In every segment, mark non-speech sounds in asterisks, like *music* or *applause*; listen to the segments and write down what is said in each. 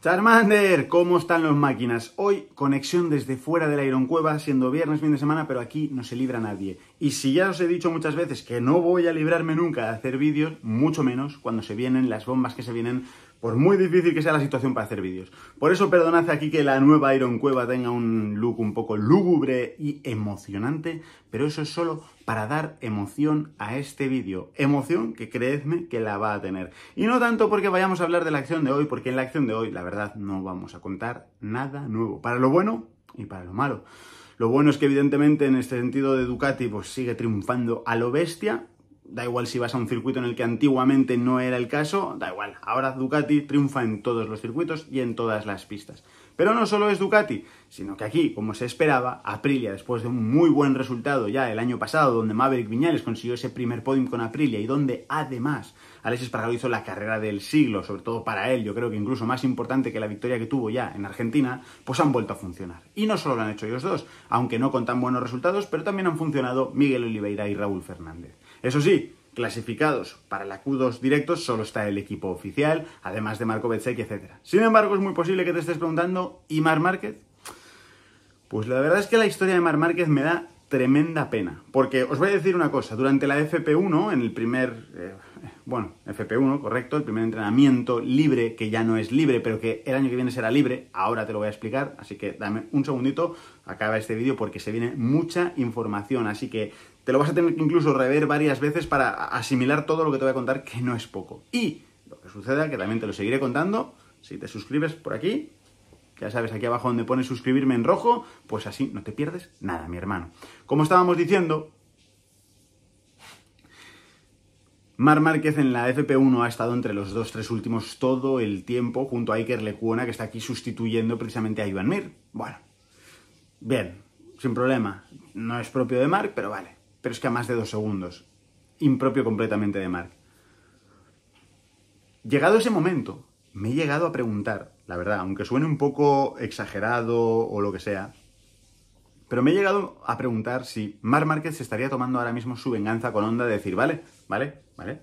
Charmander, ¿cómo están las máquinas? Hoy conexión desde fuera de la Iron Cueva, siendo viernes, fin de semana, pero aquí no se libra nadie. Y si ya os he dicho muchas veces que no voy a librarme nunca de hacer vídeos, mucho menos cuando se vienen las bombas que se vienen por muy difícil que sea la situación para hacer vídeos. Por eso perdonad aquí que la nueva Iron Cueva tenga un look un poco lúgubre y emocionante, pero eso es solo para dar emoción a este vídeo. Emoción que creedme que la va a tener. Y no tanto porque vayamos a hablar de la acción de hoy, porque en la acción de hoy, la verdad, no vamos a contar nada nuevo. Para lo bueno y para lo malo. Lo bueno es que evidentemente en este sentido de Ducati pues sigue triunfando a lo bestia, Da igual si vas a un circuito en el que antiguamente no era el caso, da igual. Ahora Ducati triunfa en todos los circuitos y en todas las pistas. Pero no solo es Ducati, sino que aquí, como se esperaba, Aprilia, después de un muy buen resultado ya el año pasado, donde Maverick Viñales consiguió ese primer podium con Aprilia y donde además Alexis Espargaro hizo la carrera del siglo, sobre todo para él, yo creo que incluso más importante que la victoria que tuvo ya en Argentina, pues han vuelto a funcionar. Y no solo lo han hecho ellos dos, aunque no con tan buenos resultados, pero también han funcionado Miguel Oliveira y Raúl Fernández. Eso sí, clasificados para la Q2 directos solo está el equipo oficial, además de Marco Bezzecchi, etc. Sin embargo, es muy posible que te estés preguntando, ¿y Mar Márquez? Pues la verdad es que la historia de Mar Márquez me da tremenda pena, porque os voy a decir una cosa, durante la FP1, en el primer... Eh, bueno, FP1, correcto, el primer entrenamiento libre, que ya no es libre, pero que el año que viene será libre, ahora te lo voy a explicar, así que dame un segundito, acaba este vídeo porque se viene mucha información, así que te lo vas a tener que incluso rever varias veces para asimilar todo lo que te voy a contar, que no es poco. Y lo que suceda, que también te lo seguiré contando, si te suscribes por aquí, ya sabes, aquí abajo donde pone suscribirme en rojo, pues así no te pierdes nada, mi hermano. Como estábamos diciendo, Mar Márquez en la FP1 ha estado entre los dos tres últimos todo el tiempo junto a Iker Lecuona, que está aquí sustituyendo precisamente a Ivan Mir. Bueno, bien, sin problema. No es propio de Marc, pero vale. Pero es que a más de dos segundos. Impropio completamente de Marc. Llegado ese momento, me he llegado a preguntar, la verdad, aunque suene un poco exagerado o lo que sea, pero me he llegado a preguntar si Mar Márquez se estaría tomando ahora mismo su venganza con onda de decir, vale, vale, ¿vale?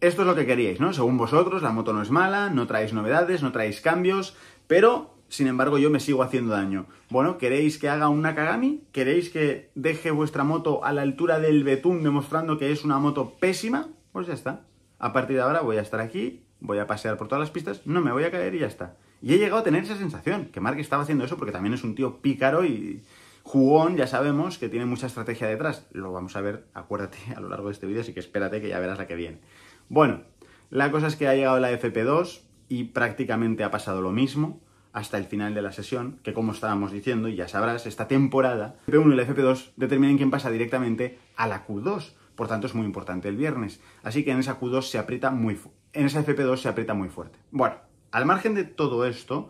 Esto es lo que queríais, ¿no? Según vosotros, la moto no es mala, no traéis novedades, no traéis cambios, pero sin embargo yo me sigo haciendo daño. Bueno, ¿queréis que haga un Nakagami? ¿Queréis que deje vuestra moto a la altura del betún demostrando que es una moto pésima? Pues ya está. A partir de ahora voy a estar aquí, voy a pasear por todas las pistas, no me voy a caer y ya está. Y he llegado a tener esa sensación, que Mark estaba haciendo eso porque también es un tío pícaro y jugón, ya sabemos que tiene mucha estrategia detrás. Lo vamos a ver, acuérdate, a lo largo de este vídeo, así que espérate que ya verás la que viene. Bueno, la cosa es que ha llegado la FP2 y prácticamente ha pasado lo mismo hasta el final de la sesión, que como estábamos diciendo, y ya sabrás, esta temporada, FP1 y la FP2 determinan quién pasa directamente a la Q2. Por tanto, es muy importante el viernes. Así que en esa Q2 se aprieta muy en esa FP2 se aprieta muy fuerte. Bueno, al margen de todo esto,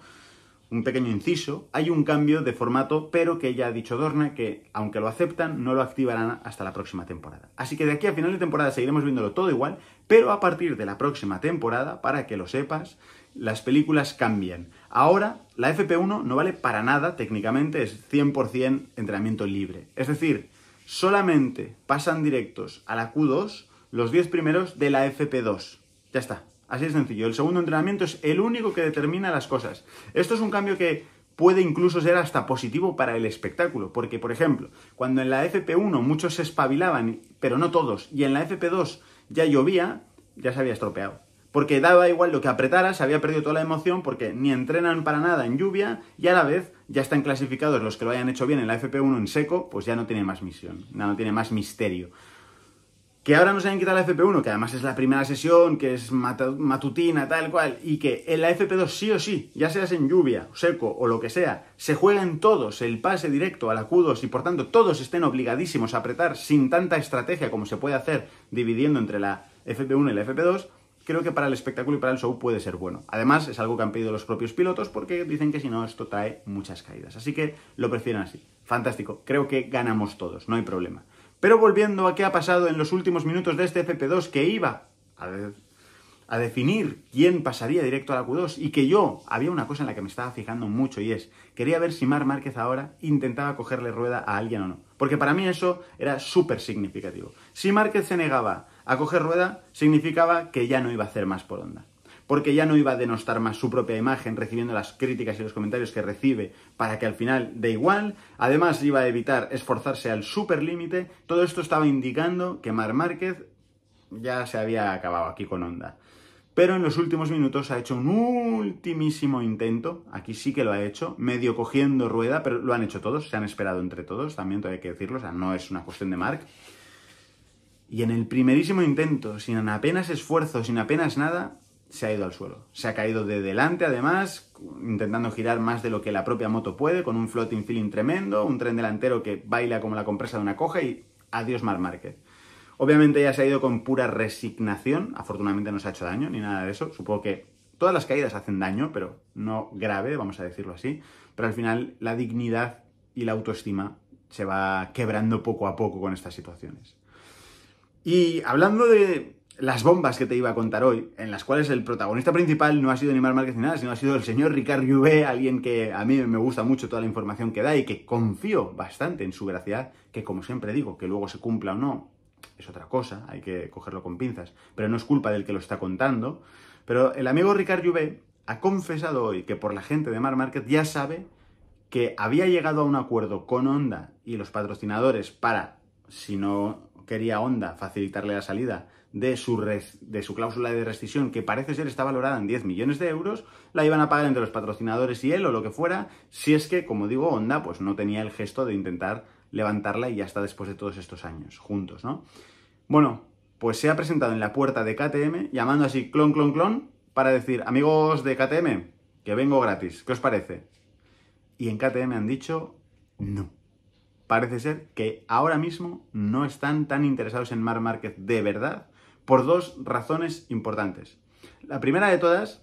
un pequeño inciso, hay un cambio de formato, pero que ya ha dicho Dorna que, aunque lo aceptan, no lo activarán hasta la próxima temporada. Así que de aquí a final de temporada seguiremos viéndolo todo igual, pero a partir de la próxima temporada, para que lo sepas, las películas cambian. Ahora, la FP1 no vale para nada técnicamente, es 100% entrenamiento libre. Es decir, solamente pasan directos a la Q2 los 10 primeros de la FP2. Ya está, Así de sencillo. El segundo entrenamiento es el único que determina las cosas. Esto es un cambio que puede incluso ser hasta positivo para el espectáculo, porque por ejemplo, cuando en la FP1 muchos se espabilaban, pero no todos, y en la FP2 ya llovía, ya se había estropeado. Porque daba igual lo que apretara, se había perdido toda la emoción, porque ni entrenan para nada en lluvia, y a la vez ya están clasificados los que lo hayan hecho bien en la FP1 en seco, pues ya no tiene más misión, ya no tiene más misterio. Que ahora nos hayan quitado la FP1, que además es la primera sesión, que es matutina, tal cual, y que en la FP2 sí o sí, ya seas en lluvia, seco o lo que sea, se en todos el pase directo a la Q2 y por tanto todos estén obligadísimos a apretar sin tanta estrategia como se puede hacer dividiendo entre la FP1 y la FP2, creo que para el espectáculo y para el show puede ser bueno. Además, es algo que han pedido los propios pilotos porque dicen que si no, esto trae muchas caídas. Así que lo prefieren así. Fantástico, creo que ganamos todos, no hay problema. Pero volviendo a qué ha pasado en los últimos minutos de este FP2 que iba a, definir quién pasaría directo a la Q2 y que yo había una cosa en la que me estaba fijando mucho y es, quería ver si Mar Márquez ahora intentaba cogerle rueda a alguien o no. Porque para mí eso era súper significativo. Si Márquez se negaba a coger rueda, significaba que ya no iba a hacer más por onda porque ya no iba a denostar más su propia imagen recibiendo las críticas y los comentarios que recibe para que al final dé igual, además iba a evitar esforzarse al super límite todo esto estaba indicando que Mar Márquez ya se había acabado aquí con Onda. Pero en los últimos minutos ha hecho un ultimísimo intento, aquí sí que lo ha hecho, medio cogiendo rueda, pero lo han hecho todos, se han esperado entre todos, también hay que decirlo, o sea, no es una cuestión de Mark. Y en el primerísimo intento, sin apenas esfuerzo, sin apenas nada, se ha ido al suelo. Se ha caído de delante, además, intentando girar más de lo que la propia moto puede, con un floating feeling tremendo, un tren delantero que baila como la compresa de una coja y adiós Mar Marquez, Obviamente ya se ha ido con pura resignación, afortunadamente no se ha hecho daño ni nada de eso, supongo que todas las caídas hacen daño, pero no grave, vamos a decirlo así, pero al final la dignidad y la autoestima se va quebrando poco a poco con estas situaciones. Y hablando de las bombas que te iba a contar hoy, en las cuales el protagonista principal no ha sido ni Mar ni nada, sino ha sido el señor Ricard Juve alguien que a mí me gusta mucho toda la información que da y que confío bastante en su gracia, que como siempre digo, que luego se cumpla o no, es otra cosa, hay que cogerlo con pinzas, pero no es culpa del que lo está contando. Pero el amigo Ricard Juve ha confesado hoy que por la gente de Mar Market ya sabe que había llegado a un acuerdo con Honda y los patrocinadores para, si no quería Honda facilitarle la salida de su, de su cláusula de rescisión, que parece ser está valorada en 10 millones de euros, la iban a pagar entre los patrocinadores y él o lo que fuera, si es que, como digo, Honda pues no tenía el gesto de intentar levantarla y ya está después de todos estos años, juntos, ¿no? Bueno, pues se ha presentado en la puerta de KTM, llamando así clon, clon, clon, para decir, amigos de KTM, que vengo gratis, ¿qué os parece? Y en KTM han dicho, no parece ser que ahora mismo no están tan interesados en Mar Márquez de verdad por dos razones importantes. La primera de todas,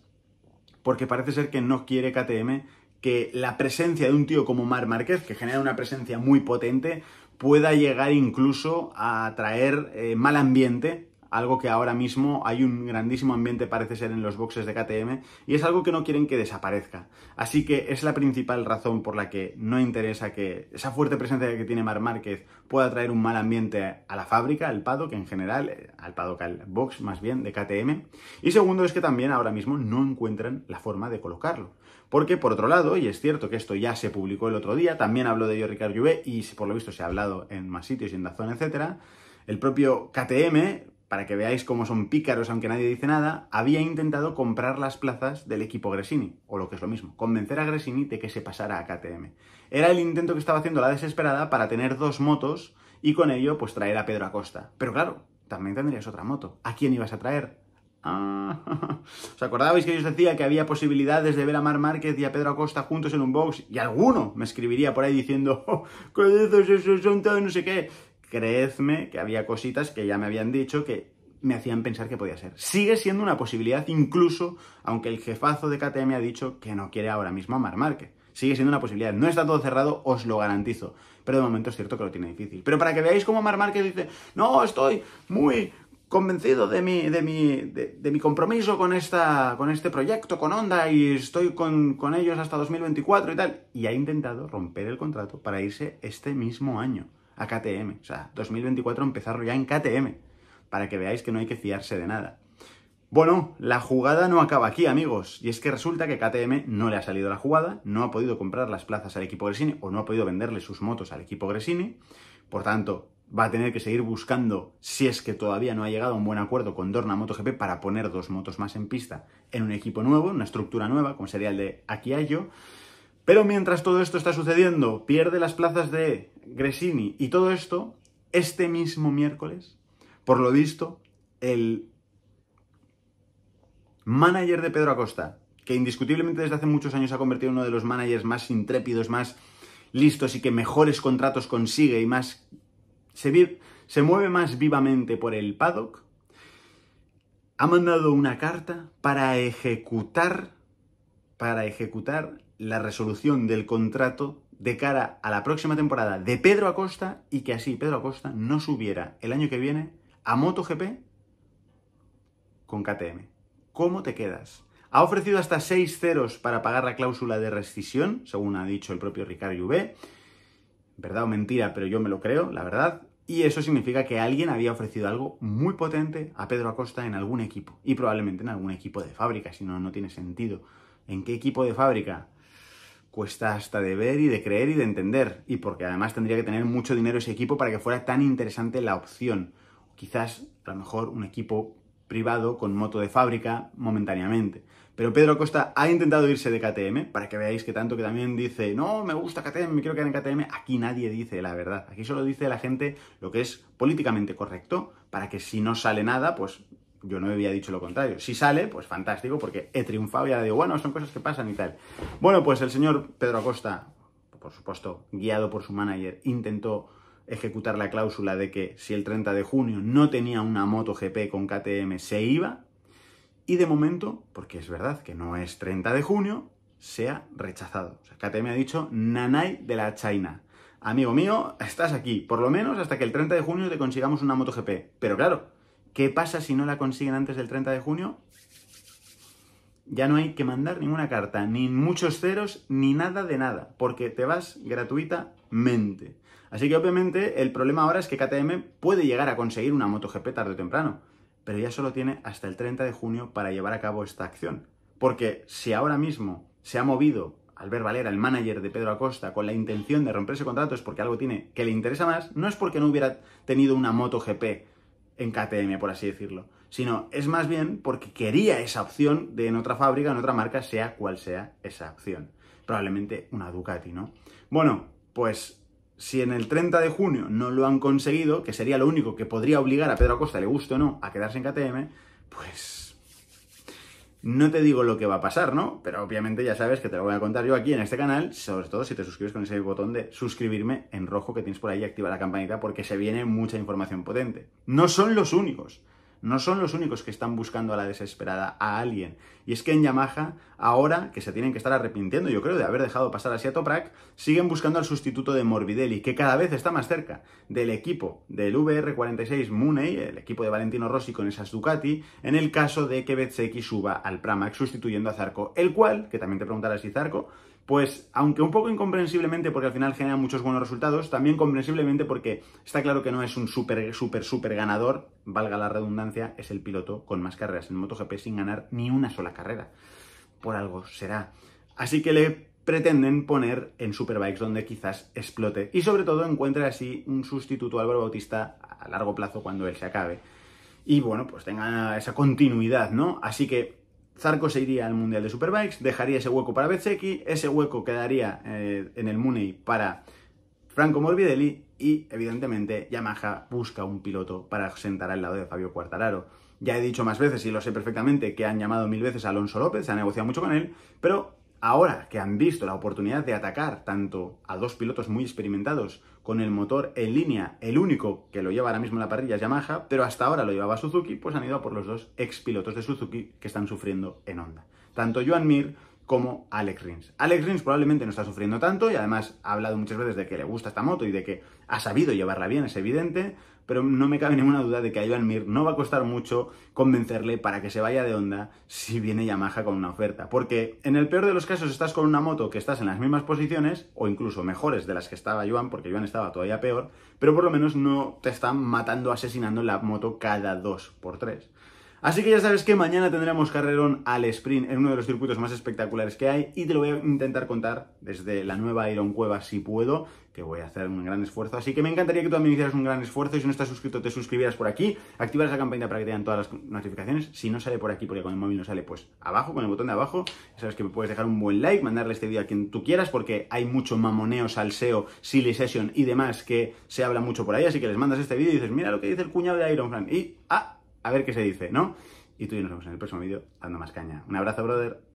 porque parece ser que no quiere KTM que la presencia de un tío como Mar Márquez, que genera una presencia muy potente, pueda llegar incluso a traer eh, mal ambiente algo que ahora mismo hay un grandísimo ambiente parece ser en los boxes de KTM y es algo que no quieren que desaparezca. Así que es la principal razón por la que no interesa que esa fuerte presencia que tiene Mar Márquez pueda traer un mal ambiente a la fábrica, al paddock en general, eh, al paddock, al Box más bien, de KTM. Y segundo es que también ahora mismo no encuentran la forma de colocarlo. Porque por otro lado, y es cierto que esto ya se publicó el otro día, también habló de ello ricardo Juve y por lo visto se ha hablado en más sitios y en Dazón, etcétera, el propio KTM para que veáis cómo son pícaros aunque nadie dice nada, había intentado comprar las plazas del equipo Gresini, o lo que es lo mismo, convencer a Gresini de que se pasara a KTM. Era el intento que estaba haciendo la desesperada para tener dos motos y con ello pues traer a Pedro Acosta. Pero claro, también tendrías otra moto. ¿A quién ibas a traer? Ah, *laughs* ¿Os acordabais que yo os decía que había posibilidades de ver a Mar Márquez y a Pedro Acosta juntos en un box? Y alguno me escribiría por ahí diciendo, *laughs* oh, ¿qué Eso son todos no sé qué creedme que había cositas que ya me habían dicho que me hacían pensar que podía ser. Sigue siendo una posibilidad incluso, aunque el jefazo de KTM ha dicho que no quiere ahora mismo a Mar Marquez. Sigue siendo una posibilidad. No está todo cerrado, os lo garantizo. Pero de momento es cierto que lo tiene difícil. Pero para que veáis cómo Mar Marquez dice, no, estoy muy convencido de mi, de mi compromiso con, esta, con este proyecto, con Honda, y estoy con, con ellos hasta 2024 y tal. Y ha intentado romper el contrato para irse este mismo año a KTM. O sea, 2024 empezarlo ya en KTM, para que veáis que no hay que fiarse de nada. Bueno, la jugada no acaba aquí, amigos. Y es que resulta que KTM no le ha salido la jugada, no ha podido comprar las plazas al equipo Gresini o no ha podido venderle sus motos al equipo Gresini. Por tanto, va a tener que seguir buscando, si es que todavía no ha llegado a un buen acuerdo con Dorna MotoGP para poner dos motos más en pista en un equipo nuevo, en una estructura nueva, como sería el de Ayo, pero mientras todo esto está sucediendo, pierde las plazas de Gresini y todo esto, este mismo miércoles, por lo visto, el manager de Pedro Acosta, que indiscutiblemente desde hace muchos años ha convertido en uno de los managers más intrépidos, más listos y que mejores contratos consigue y más se mueve más vivamente por el paddock, ha mandado una carta para ejecutar, para ejecutar la resolución del contrato de cara a la próxima temporada de Pedro Acosta y que así Pedro Acosta no subiera el año que viene a MotoGP con KTM. ¿Cómo te quedas? Ha ofrecido hasta 6 ceros para pagar la cláusula de rescisión, según ha dicho el propio Ricardo v Verdad o mentira, pero yo me lo creo, la verdad. Y eso significa que alguien había ofrecido algo muy potente a Pedro Acosta en algún equipo. Y probablemente en algún equipo de fábrica, si no, no tiene sentido. ¿En qué equipo de fábrica? cuesta hasta de ver y de creer y de entender. Y porque además tendría que tener mucho dinero ese equipo para que fuera tan interesante la opción. Quizás, a lo mejor, un equipo privado con moto de fábrica momentáneamente. Pero Pedro Costa ha intentado irse de KTM, para que veáis que tanto que también dice, no, me gusta KTM, me quiero quedar en KTM, aquí nadie dice la verdad, aquí solo dice la gente lo que es políticamente correcto, para que si no sale nada, pues yo no había dicho lo contrario. Si sale, pues fantástico, porque he triunfado y ahora digo, bueno, son cosas que pasan y tal. Bueno, pues el señor Pedro Acosta, por supuesto, guiado por su manager, intentó ejecutar la cláusula de que si el 30 de junio no tenía una moto GP con KTM se iba. Y de momento, porque es verdad que no es 30 de junio, se ha rechazado. O KTM ha dicho Nanay de la China. Amigo mío, estás aquí, por lo menos hasta que el 30 de junio te consigamos una moto GP Pero claro, ¿Qué pasa si no la consiguen antes del 30 de junio? Ya no hay que mandar ninguna carta, ni muchos ceros, ni nada de nada, porque te vas gratuitamente. Así que obviamente el problema ahora es que KTM puede llegar a conseguir una MotoGP tarde o temprano, pero ya solo tiene hasta el 30 de junio para llevar a cabo esta acción. Porque si ahora mismo se ha movido Albert Valera, el manager de Pedro Acosta, con la intención de romper contrato contratos porque algo tiene que le interesa más, no es porque no hubiera tenido una MotoGP en KTM, por así decirlo, sino es más bien porque quería esa opción de en otra fábrica, en otra marca, sea cual sea esa opción. Probablemente una Ducati, ¿no? Bueno, pues si en el 30 de junio no lo han conseguido, que sería lo único que podría obligar a Pedro Acosta, le guste o no, a quedarse en KTM, pues no te digo lo que va a pasar, ¿no? Pero obviamente ya sabes que te lo voy a contar yo aquí en este canal, sobre todo si te suscribes con ese botón de suscribirme en rojo que tienes por ahí y activa la campanita porque se viene mucha información potente. No son los únicos no son los únicos que están buscando a la desesperada a alguien. Y es que en Yamaha, ahora que se tienen que estar arrepintiendo, yo creo, de haber dejado pasar a Toprak, siguen buscando al sustituto de Morbidelli, que cada vez está más cerca del equipo del VR46 Munei, el equipo de Valentino Rossi con esas Ducati, en el caso de que Betseki suba al Pramac sustituyendo a Zarco, el cual, que también te preguntarás si Zarco, pues aunque un poco incomprensiblemente porque al final genera muchos buenos resultados, también comprensiblemente porque está claro que no es un súper, súper, súper ganador, valga la redundancia, es el piloto con más carreras en MotoGP sin ganar ni una sola carrera. Por algo será. Así que le pretenden poner en Superbikes donde quizás explote y sobre todo encuentre así un sustituto a Álvaro Bautista a largo plazo cuando él se acabe y bueno, pues tenga esa continuidad, ¿no? Así que Zarco se iría al Mundial de Superbikes, dejaría ese hueco para Bezeki, ese hueco quedaría eh, en el Muney para Franco Morbidelli y, evidentemente, Yamaha busca un piloto para sentar al lado de Fabio Quartararo. Ya he dicho más veces y lo sé perfectamente que han llamado mil veces a Alonso López, se ha negociado mucho con él, pero Ahora que han visto la oportunidad de atacar tanto a dos pilotos muy experimentados con el motor en línea, el único que lo lleva ahora mismo en la parrilla es Yamaha, pero hasta ahora lo llevaba Suzuki, pues han ido por los dos ex pilotos de Suzuki que están sufriendo en Honda. Tanto Joan Mir como Alex Rins. Alex Rins probablemente no está sufriendo tanto y además ha hablado muchas veces de que le gusta esta moto y de que ha sabido llevarla bien, es evidente, pero no me cabe ninguna duda de que a Joan Mir no va a costar mucho convencerle para que se vaya de onda si viene Yamaha con una oferta. Porque en el peor de los casos estás con una moto que estás en las mismas posiciones, o incluso mejores de las que estaba Joan, porque Joan estaba todavía peor, pero por lo menos no te están matando, asesinando la moto cada dos por tres. Así que ya sabes que mañana tendremos carrerón al sprint en uno de los circuitos más espectaculares que hay y te lo voy a intentar contar desde la nueva Iron Cueva si puedo, que voy a hacer un gran esfuerzo. Así que me encantaría que tú también hicieras un gran esfuerzo y si no estás suscrito te suscribieras por aquí, activar la campanita para que te den todas las notificaciones. Si no sale por aquí porque con el móvil no sale, pues abajo, con el botón de abajo. Ya sabes que me puedes dejar un buen like, mandarle este vídeo a quien tú quieras porque hay mucho mamoneo, salseo, silly session y demás que se habla mucho por ahí. Así que les mandas este vídeo y dices, mira lo que dice el cuñado de Iron Y, ah, a ver qué se dice, ¿no? Y tú y nos vemos en el próximo vídeo dando más caña. Un abrazo, brother.